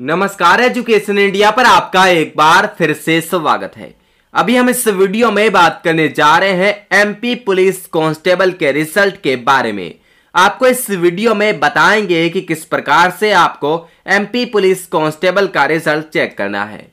नमस्कार education India पर आपका एक बार फिर से स्वागत है अभी हम इस वीडियो में बात करने जा रहे हैं एमपी पुलिस कांस्टेबल के रिजल्ट के बारे में आपको इस वीडियो में बताएंगे कि किस प्रकार से आपको एमपी पुलिस कांस्टेबल का रिजल्ट चेक करना है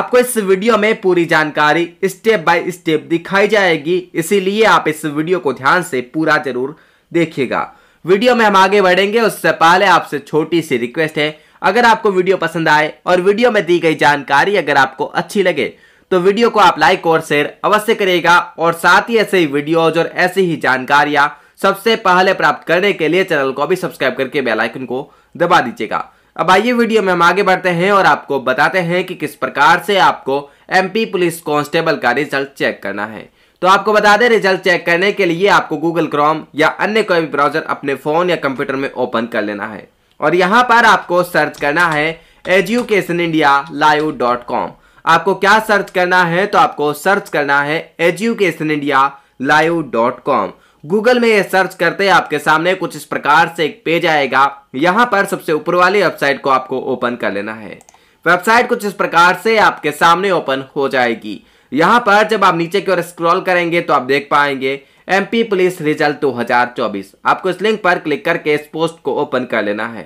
आपको इस वीडियो में पूरी जानकारी स्टेप बाय स्टेप दिखाई जाएगी इसीलिए आप इस वीडियो को ध्यान से पूरा जरूर देखिएगा वीडियो में हम आगे बढ़ेंगे उससे पहले आपसे छोटी सी रिक्वेस्ट है अगर आपको वीडियो पसंद आए और वीडियो में दी गई जानकारी अगर आपको अच्छी लगे तो वीडियो को आप लाइक और शेयर अवश्य करेगा और साथ ही ऐसे ही वीडियोज और ऐसी ही जानकारियां सबसे पहले प्राप्त करने के लिए चैनल को भी सब्सक्राइब करके बेल आइकन को दबा दीजिएगा अब आइए वीडियो में हम आगे बढ़ते हैं और आपको बताते हैं कि किस प्रकार से आपको एमपी पुलिस कांस्टेबल का रिजल्ट चेक करना है तो आपको बता दें रिजल्ट चेक करने के लिए आपको गूगल क्रोम या अन्य कोई भी ब्राउजर अपने फोन या कंप्यूटर में ओपन कर लेना है और यहाँ पर आपको सर्च करना है education India live dot com आपको क्या सर्च करना है तो आपको सर्च करना है education India live dot com Google में ये सर्च करते आपके सामने कुछ इस प्रकार से एक पेज आएगा यहाँ पर सबसे ऊपर वाली वेबसाइट को आपको ओपन कर लेना है वेबसाइट कुछ इस प्रकार से आपके सामने ओपन हो जाएगी यहाँ पर जब आप नीचे की ओर स्क्रॉल करेंगे तो आप देख पाएंगे एमपी पुलिस रिजल्ट 2024 आपको इस लिंक पर क्लिक करके इस पोस्ट को ओपन कर लेना है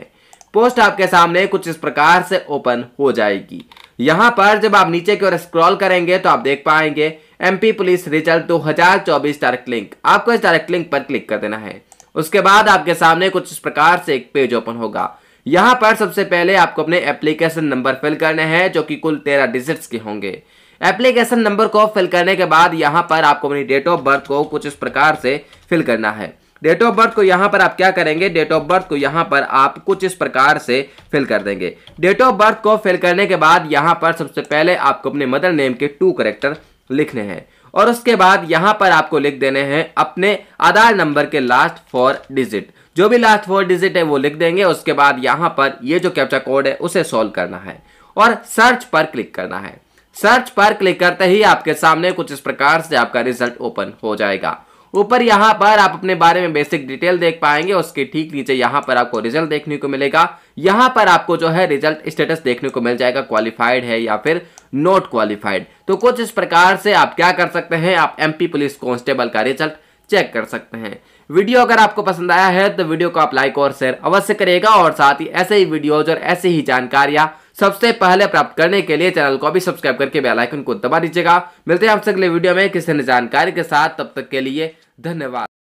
पोस्ट आपके सामने कुछ इस प्रकार से ओपन हो जाएगी यहाँ पर जब आप नीचे की ओर स्क्रॉल करेंगे तो आप देख पाएंगे MP police result 2024 direct link आपको इस डायरेक्ट लिंक पर क्लिक कर देना है उसके बाद आपके सामने कुछ इस प्रकार से एक पेज ओपन होगा यहाँ पर सबसे पहले आपको अपने एप्लीकेशन नंबर फिल करने हैं जो कि कुल तेरह डिजिट्स के होंगे एप्लीकेशन नंबर को फिल करने के बाद यहाँ पर आपको अपनी डेट ऑफ बर्थ को कुछ इस प्रकार से फिल करना है डेट ऑफ बर्थ को यहाँ पर आप क्या करेंगे डेट ऑफ बर्थ को यहाँ पर आप कुछ इस प्रकार से फिल कर देंगे डेट ऑफ बर्थ को फिल करने के बाद यहाँ पर सबसे पहले आपको अपने मदर नेम के टू करेक्टर लिखने हैं और उसके बाद यहाँ पर आपको लिख देने हैं अपने आधार नंबर के लास्ट फोर डिजिट जो भी लास्ट फोर डिजिट है वो लिख देंगे उसके बाद यहाँ पर ये जो कैप्चा कोड है उसे सॉल्व करना है और सर्च पर क्लिक करना है सर्च पर क्लिक करते ही आपके सामने कुछ इस प्रकार से आपका रिजल्ट ओपन हो जाएगा ऊपर यहाँ पर आप अपने बारे में बेसिक डिटेल देख पाएंगे उसके ठीक नीचे यहाँ पर आपको रिजल्ट देखने को मिलेगा यहाँ पर आपको जो है रिजल्ट स्टेटस देखने को मिल जाएगा क्वालिफाइड है या फिर नॉट क्वालिफाइड तो कुछ इस प्रकार से आप क्या कर सकते हैं आप एमपी पुलिस कांस्टेबल का रिजल्ट चेक कर सकते हैं वीडियो अगर आपको पसंद आया है तो वीडियो को आप लाइक और शेयर अवश्य करेगा और साथ ही ऐसे ही वीडियोज और ऐसे ही जानकारियां सबसे पहले प्राप्त करने के लिए चैनल को भी सब्सक्राइब करके बेल आइकन को दबा दीजिएगा मिलते हैं आपसे अगले वीडियो में किसी जानकारी के साथ तब तक के लिए धन्यवाद